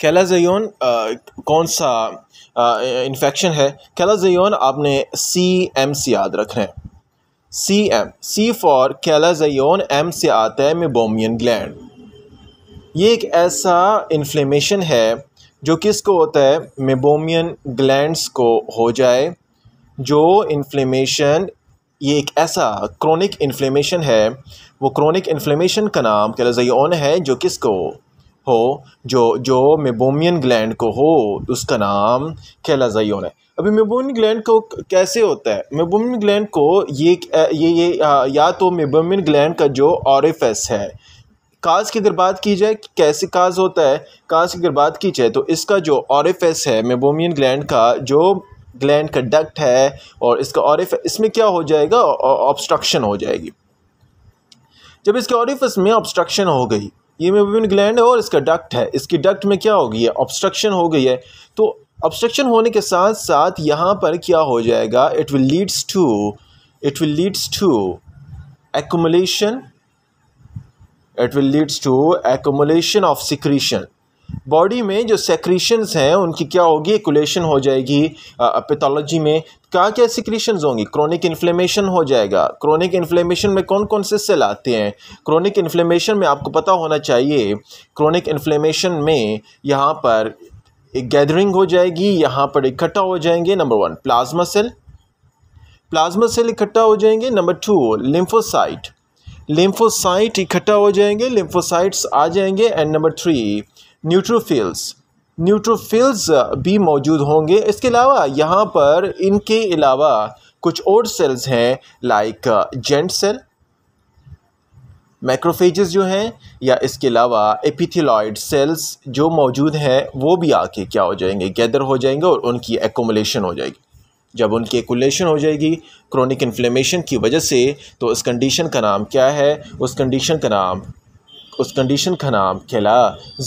कैलाजयन कौन सा इन्फेक्शन है कैलाजयन आपने सी एम से याद रखना है C M C for chalazion M से आता है मेबोमियन ग्लैंड ये एक ऐसा इन्फ्लेमेशन है जो किसको होता है मेबोमियन ग्लैंड्स को हो जाए जो इन्फ्लेमेशन ये एक ऐसा क्रोनिक इन्फ्लेमेशन है वो क्रोनिक इन्फ्लेमेशन का नाम कैलाजयन है जो किसको हो जो जो मेबोमियन ग्लैंड को हो उसका नाम कैलाजाइन है अभी मेबोमियन ग्लैंड को कैसे होता है मेबोमियन ग्लैंड को ये ये ये या तो मेबोमियन ग्लैंड का जो ऑरिफेस है काज की अगर बात की जाए कि कैसे काज होता है काज की अगर बात की जाए तो इसका जो ऑरिफेस है मेबोमियन ग्लैंड का जो ग्लैंड का डक्ट है और इसका और इसमें क्या हो जाएगा ऑब्स्ट्रक्शन हो जाएगी जब इसके ऑरिफस में ऑब्स्ट्रक्शन हो गई ये मेबोबिन ग्लैंड है और इसका डक्ट है इसकी डक्ट में क्या हो गई है ऑब्स्ट्रक्शन हो गई है तो ऑब्स्ट्रक्शन होने के साथ साथ यहाँ पर क्या हो जाएगा it will leads to it will leads to accumulation it will leads to accumulation of secretion body में जो सेक्रीशंस हैं उनकी क्या होगी एकुलेशन हो जाएगी पैथोलॉजी में क्या क्या सिक्रीशंस होंगी क्रोनिक इन्फ्लेमेशन हो जाएगा क्रोनिक इन्फ्लेमेशन में कौन कौन से सेल आते हैं क्रोनिक इन्फ्लेमेशन में आपको पता होना चाहिए क्रोनिक इन्फ्लेमेशन में यहाँ पर एक गैदरिंग हो जाएगी यहाँ पर इकट्ठा हो जाएंगे number one plasma cell plasma cell इकट्ठा हो जाएंगे नंबर टू लिम्फोसाइट लिम्फोसाइट इकट्ठा हो जाएंगे लिम्फोसाइट्स आ जाएंगे and number three neutrophils neutrophils uh, भी मौजूद होंगे इसके अलावा यहाँ पर इनके अलावा कुछ और सेल्स हैं लाइक जेंट सेल मैक्रोफेजेस जो हैं या इसके अलावा एपिथिलॉयड सेल्स जो मौजूद हैं वो भी आके क्या हो जाएंगे गैदर हो जाएंगे और उनकी एकोमोलेशन हो जाएगी जब उनकी एकोलेशन हो जाएगी क्रोनिक इन्फ्लेमेशन की वजह से तो उस कंडीशन का नाम क्या है उस कंडीशन का नाम उस कंडीशन का नाम केला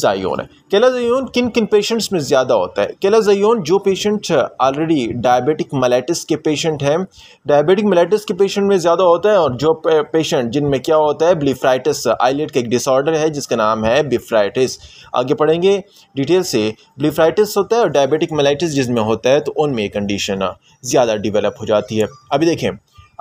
जयोन है केला जयोन किन किन पेशेंट्स में ज़्यादा होता है केला जयोन जो पेशेंट ऑलरेडी डायबिटिक मलाइटिस के पेशेंट हैं डायबिटिक मलाइटिस के पेशेंट में ज़्यादा होता है और जो पेशेंट uh, जिनमें क्या होता है ब्लीफ्राइटिस आईलेट uh, का एक डिसऑर्डर है जिसका नाम है ब्लीफ्राइटिस आगे पढ़ेंगे डिटेल से ब्लीफ्राइटिस होता है और डायबिटिक मलाइटिस जिसमें होता है तो उनमें कंडीशन uh, ज़्यादा डिवेलप हो जाती है अभी देखें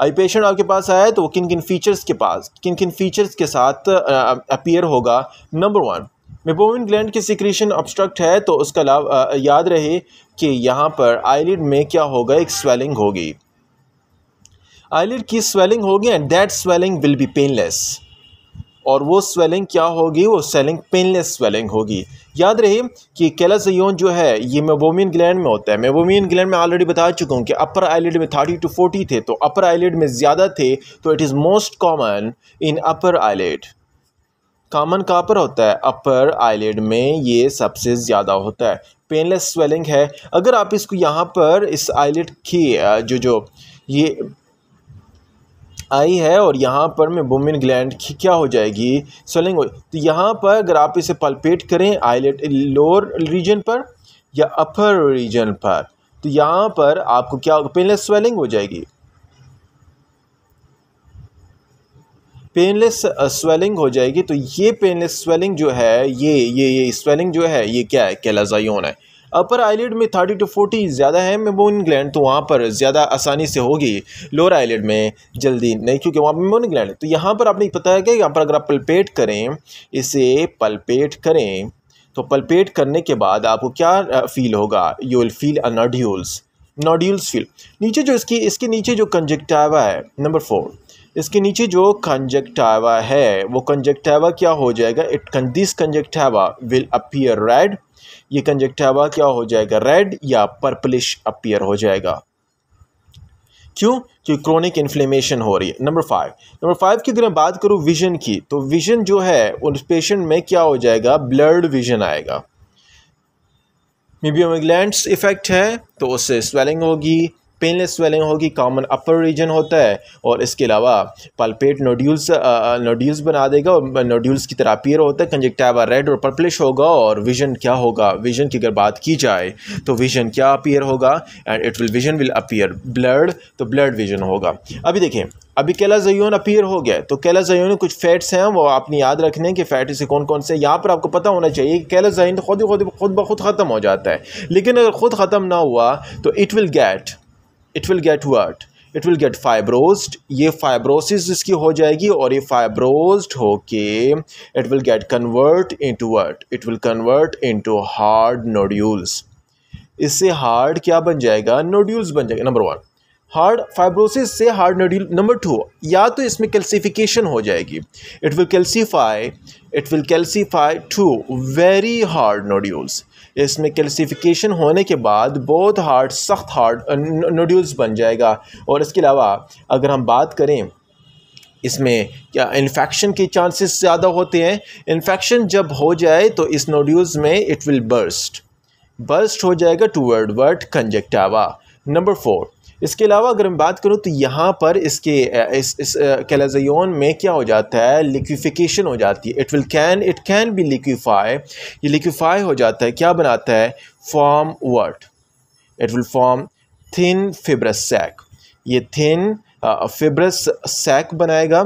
आई पेशेंट आपके पास आया है तो वो किन किन फीचर्स के पास किन किन फीचर्स के साथ अपीयर होगा नंबर वन मेबोविन ग्लैंड की सिक्रीशन ऑब्स्ट्रक्ट है तो उसका लाभ याद रहे कि यहाँ पर आईलिड में क्या होगा एक स्वेलिंग होगी आईलिड की स्वेलिंग होगी and that swelling will be painless और वो स्वेलिंग क्या होगी वो स्वेलिंग पेनलेस स्वेलिंग होगी याद रहे कि कैलासयोन जो है ये मेबोमिन ग्लैंड में होता है मेबोमिन ग्लैंड में ऑलरेडी बता चुका हूँ कि अपर आईलेड में थर्टी टू फोर्टी थे तो अपर आईलेड में ज़्यादा थे तो it is most common in upper eyelid common कहाँ पर होता है अपर आईलेड में ये सबसे ज़्यादा होता है पेनलेस स्वेलिंग है अगर आप इसको यहाँ पर इस आईलेट की जो जो ये आई है और यहाँ पर में बुमिन ग्लैंड की क्या हो जाएगी स्वेलिंग हो तो यहाँ पर अगर आप इसे पलपेट करें आईलेट लोअर रीजन पर या अपर रीजन पर तो यहाँ पर आपको क्या होगा पेनलेस स्वेलिंग हो जाएगी पेनलेस स्वेलिंग हो जाएगी तो ये पेनलेस स्वेलिंग जो है ये ये ये स्वेलिंग जो है ये क्या है कैलाजाइयोन है अपर आईलेट में थर्टी टू फोर्टी ज़्यादा है मेमोन ग्लैंड तो वहाँ पर ज़्यादा आसानी से होगी लोअर आईलेट में जल्दी नहीं क्योंकि वहाँ पर मेमोन ग्लैंड तो यहाँ पर आपने पता है कि यहाँ पर अगर आप पलपेट करें इसे पलपेट करें तो पलपेट करने के बाद आपको क्या फील होगा you will feel a nodules feel नीचे जो इसकी इसके नीचे जो कंजक्टावा है नंबर फोर इसके नीचे जो कंजक्टावा है वो कंजक्टावा क्या हो जाएगा it this conjunctiva will appear red ये कंजक्टावा क्या हो जाएगा रेड या पर्पलिश अपियर हो जाएगा क्यों क्योंकि क्रोनिक इन्फ्लेमेशन हो रही है नंबर फाइव नंबर फाइव की अगर मैं बात करूँ विजन की तो विजन जो है उस पेशेंट में क्या हो जाएगा ब्लर्ड विजन आएगा बी ग्लैंड इफेक्ट है तो उससे स्वेलिंग होगी पेनलेस स्वेलिंग होगी कॉमन अपर रीजन होता है और इसके अलावा पल्पेट नोड्यूल्स नोड्यूल्स बना देगा और नोड्यूल्स की तरह अपियर होता है कंजक्टाइवा रेड और पर्पलिश होगा और विजन क्या होगा विजन की अगर बात की जाए तो विजन क्या अपियर होगा and it will vision will appear blood तो ब्लड विजन होगा अभी देखें अभी केला जयोन अपीयर हो गया तो केला जयोन कुछ फैट्स हैं वो आपने याद रखने हैं कि फैट इसे कौन कौन से यहाँ पर आपको पता होना चाहिए कि केला जयन खुद खुद खुद ब खुद ख़त्म हो जाता है लेकिन अगर खुद ख़त्म ना हुआ तो it will get it will get what it will get fibrosed ये फाइब्रोसिस इसकी हो जाएगी और ये फाइब्रोस्ड होके it will get convert into what it will convert into hard nodules इससे हार्ड क्या बन जाएगा नोड्यूल्स बन जाएगा नंबर वन हार्ड फाइब्रोसिस से हार्ड नोड्यूल नंबर टू या तो इसमें कैल्सिफिकेशन हो जाएगी it will calcify it will calcify to very hard nodules इसमें कैल्सिफिकेशन होने के बाद बहुत हार्ड सख्त हार्ड नूडल्स बन जाएगा और इसके अलावा अगर हम बात करें इसमें क्या इन्फेक्शन के चांसेस ज़्यादा होते हैं इन्फेक्शन जब हो जाए तो इस नोड्यूल्स में इट विल बर्स्ट बर्स्ट हो जाएगा toward ward conjunctiva number four इसके अलावा अगर मैं बात करूँ तो यहाँ पर इसके इस इस कैलाजोन में क्या हो जाता है लिक्विफिकेशन हो जाती है it will can it can be liquefy ये लिक्विफाई हो जाता है क्या बनाता है form what it will form thin fibrous sac ये थिन फिब्रस सैक बनाएगा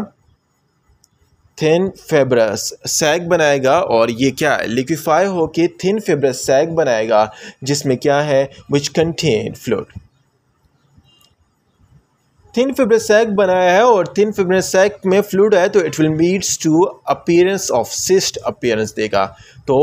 थिन फेब्रस सैग बनाएगा और ये क्या है लिक्विफाई होके थिन फेब्रस सैग बनाएगा जिसमें क्या है which contain float thin fibrous sac बनाया है और थिन फिब्रस सैक में फ्लूड है तो it will leads to appearance of cyst appearance देगा तो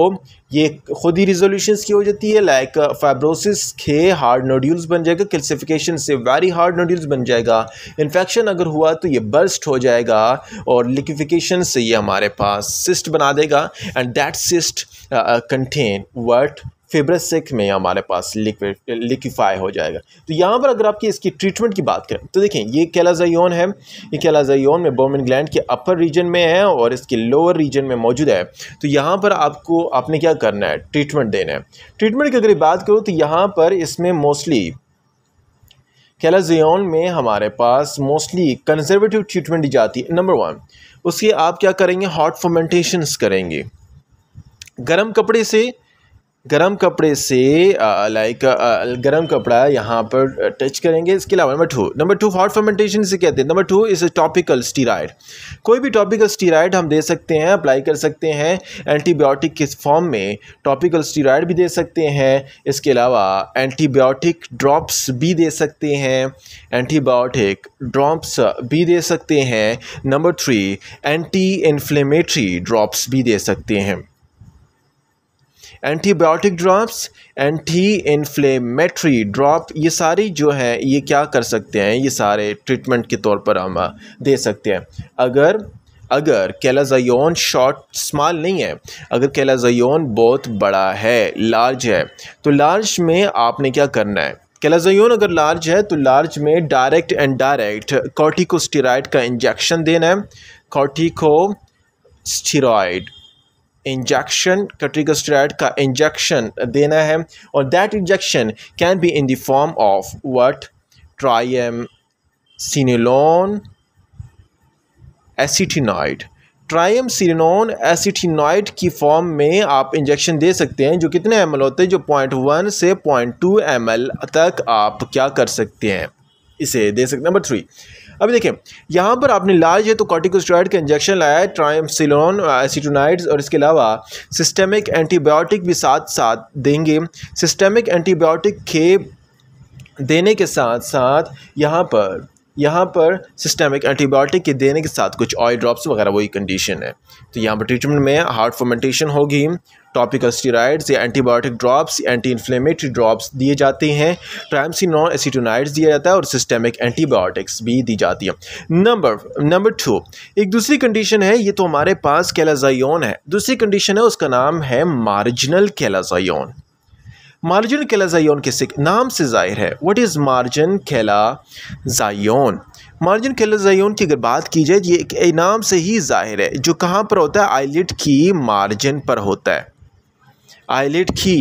ये खुद ही रिजोल्यूशंस की हो जाती है लाइक फाइब्रोसिस uh, के हार्ड नोड्यूल्स बन जाएगा कैल्सिफिकेशन से वेरी हार्ड नोड्यूल्स बन जाएगा इन्फेक्शन अगर हुआ तो ये बर्स्ट हो जाएगा और लिक्विफिकेशन से ये हमारे पास सिस्ट बना देगा and that cyst contain what fibrous sac में हमारे पास लिक्विड लिक्विफाई हो जाएगा तो यहाँ पर अगर आपकी इसकी ट्रीटमेंट की बात करें तो देखें ये कैलाजाइन है ये कैलाजाइन में बोमिन ग्लैंड के अपर रीजन में है और इसके लोअर रीजन में मौजूद है तो यहाँ पर आपको आपने क्या करना है ट्रीटमेंट देना है ट्रीटमेंट की अगर बात करूँ तो यहाँ पर इसमें मोस्टली कैलाजियन में हमारे पास मोस्टली कंजर्वेटिव ट्रीटमेंट दी जाती है नंबर वन उसके आप क्या करेंगे हॉट फर्मेंटेशंस करेंगे गर्म कपड़े से गर्म कपड़े से लाइक गर्म कपड़ा यहाँ पर टच करेंगे इसके अलावा number two number two hot fermentation से कहते हैं number two is topical steroid कोई भी टॉपिकल स्टीराइड हम दे सकते हैं अप्लाई कर सकते हैं एंटीबायोटिक किस फॉर्म में टॉपिकल स्टीराइड भी दे सकते हैं इसके अलावा एंटीबायोटिक ड्रॉप्स भी दे सकते हैं एंटीबायोटिक ड्रॉप्स भी दे सकते हैं number three anti inflammatory drops भी दे सकते हैं antibiotic drops anti inflammatory drop ये सारी जो है ये क्या कर सकते हैं ये सारे ट्रीटमेंट के तौर पर हम दे सकते हैं अगर अगर कैलाजयन शॉर्ट स्मॉल नहीं है अगर कैलाजयन बहुत बड़ा है लार्ज है तो लार्ज में आपने क्या करना है कैलाजायोन अगर लार्ज है तो लार्ज में डायरेक्ट एंड डायरेक्ट कॉर्टिकोस्टीराइड का इंजेक्शन देना है कॉर्टिको स्टीरोड इंजेक्शन कट्रिकोस्टेराइड का इंजेक्शन देना है और that injection can be in the form of what triamcinolone acetonide triamcinolone acetonide की फॉर्म में आप इंजेक्शन दे सकते हैं जो कितने एम होते हैं जो पॉइंट वन से पॉइंट टू एम तक आप क्या कर सकते हैं इसे दे सकते हैं नंबर थ्री अभी देखिए यहाँ पर आपने लार्ज है तो कॉर्टिकोस्टॉइड का इंजेक्शन लाया है ट्राइमसिलोन एसिटोनाइड्स uh, और इसके अलावा सिस्टेमिक एंटीबायोटिक भी साथ साथ देंगे सिस्टेमिक एंटीबायोटिक खे देने के साथ साथ यहाँ पर यहाँ पर सिस्टमिक एंटीबायोटिक के देने के साथ कुछ ऑयल ड्रॉप्स वगैरह वही कंडीशन है तो यहाँ पर ट्रीटमेंट में हार्ट फर्मेंटेशन होगी टॉपिकल स्टीराइड्स या antibiotic drops anti inflammatory drops दिए जाते हैं नॉन एसिटोनाइड्स दिया जाता है और सिस्टेमिक एंटीबायोटिक्स भी दी जाती है नंबर नंबर टू एक दूसरी कंडीशन है ये तो हमारे पास कैलाजाइन है दूसरी कंडीशन है उसका नाम है मार्जिनल कैलाजाइन मार्जिन केला जायोन के नाम से ज़ाहिर है व्हाट इज़ मार्जिन केला जायोन मार्जिन केला जायोन की अगर बात की जाए ये एक नाम से ही ज़ाहिर है जो कहाँ पर होता है आईलिट की मार्जिन पर होता है आईलिट की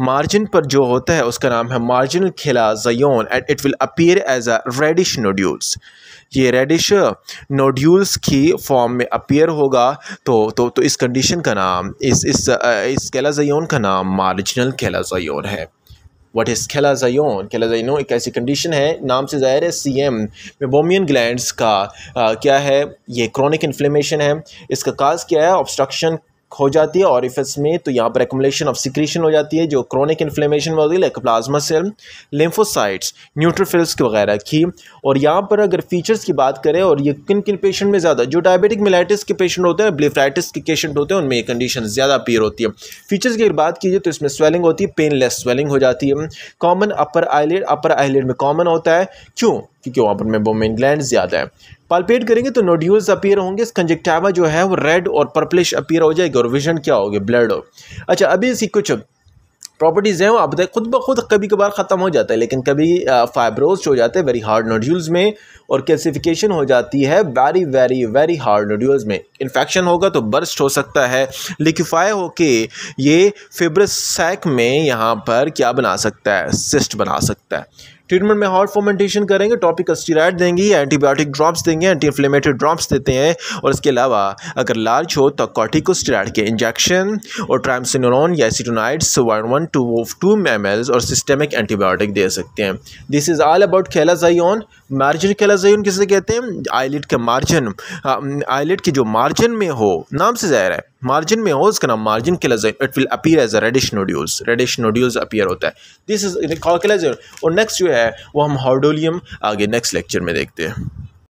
मार्जिन पर जो होता है उसका नाम है marginal chalazion and it will appear as a reddish nodules ये रेडिश नोड्यूल्स की फॉर्म में अपीयर होगा तो तो तो इस कंडीशन का नाम इस इस इस जयोन का नाम मार्जिनल खेला जयोन है वट इज़ खेला जयनो एक ऐसी कंडीशन है नाम से ज़ाहिर है सी एम मेबोमियन ग्लैंड का आ, क्या है ये क्रॉनिक इन्फ्लेमेशन है इसका काज क्या है ऑब्स्ट्रक्शन हो जाती है और इफेस में तो यहाँ पर एकोमलेशन ऑफ सिक्रीशन हो जाती है जो क्रॉनिक इन्फ्लेमेशन में होती है like plasma cell lymphocytes neutrophils वगैरह की और यहाँ पर अगर फीचर्स की बात करें और ये किन किन पेशेंट में ज़्यादा जो डायबिटिक मिलाइटिस के पेशेंट होते हैं ब्लिफ्राइटिस के पेशेंट होते हैं उनमें ये कंडीशन ज़्यादा अपीयर होती है फीचर्स की अगर बात कीजिए तो इसमें स्वेलिंग होती है पेनलेस स्वेलिंग हो जाती है common upper eyelid upper eyelid में कॉमन होता है क्यों क्योंकि वहाँ पर मेबोमेन ग्लैंड ज़्यादा है पालपेट करेंगे तो नोड्यूल्स अपियर होंगे कंजेक्टावा जो है वो रेड और पर्पलिश अपियर हो जाएगी और विजन क्या होगी ब्लड हो अच्छा अभी इसकी कुछ प्रॉपर्टीज़ हैं आप बताए खुद ब खुद कभी कभार ख़त्म हो जाता है लेकिन कभी फाइब्रोस्ट हो जाते हैं वेरी हार्ड नोड्यूल्स में और कैल्सिफिकेशन हो जाती है very very very hard nodules में इन्फेक्शन होगा तो बर्स्ट हो सकता है लिक्विफाई होके ये फेब्रसैक में यहाँ पर क्या बना सकता है सिस्ट बना सकता है ट्रीटमेंट में हॉट फॉर्मेंटेशन करेंगे टॉपिकल स्टीराइड देंगे एंटीबायोटिक ड्रॉप्स देंगे एंटी इन्फ्लेमेटरी ड्रॉप्स देते हैं और इसके अलावा अगर लार्ज हो तो कॉर्टिकोस्टेराइड के इंजेक्शन और ट्राइमसिनोन या acetonides one one two two मेमल्स और सिस्टेमिक एंटीबायोटिक दे सकते हैं this is all about chalazion margin chalazion किसे कहते हैं आईलिट का मार्जिन आईलिट के जो मार्जिन में हो नाम से ज़ाहिर है मार्जिन में ओज का नाम मार्जिन के लज it will appear as a reddish nodules reddish nodules appear होता है दिस इज कॉल और नेक्स्ट जो है वो हम हॉडोलियम आगे नेक्स्ट लेक्चर में देखते हैं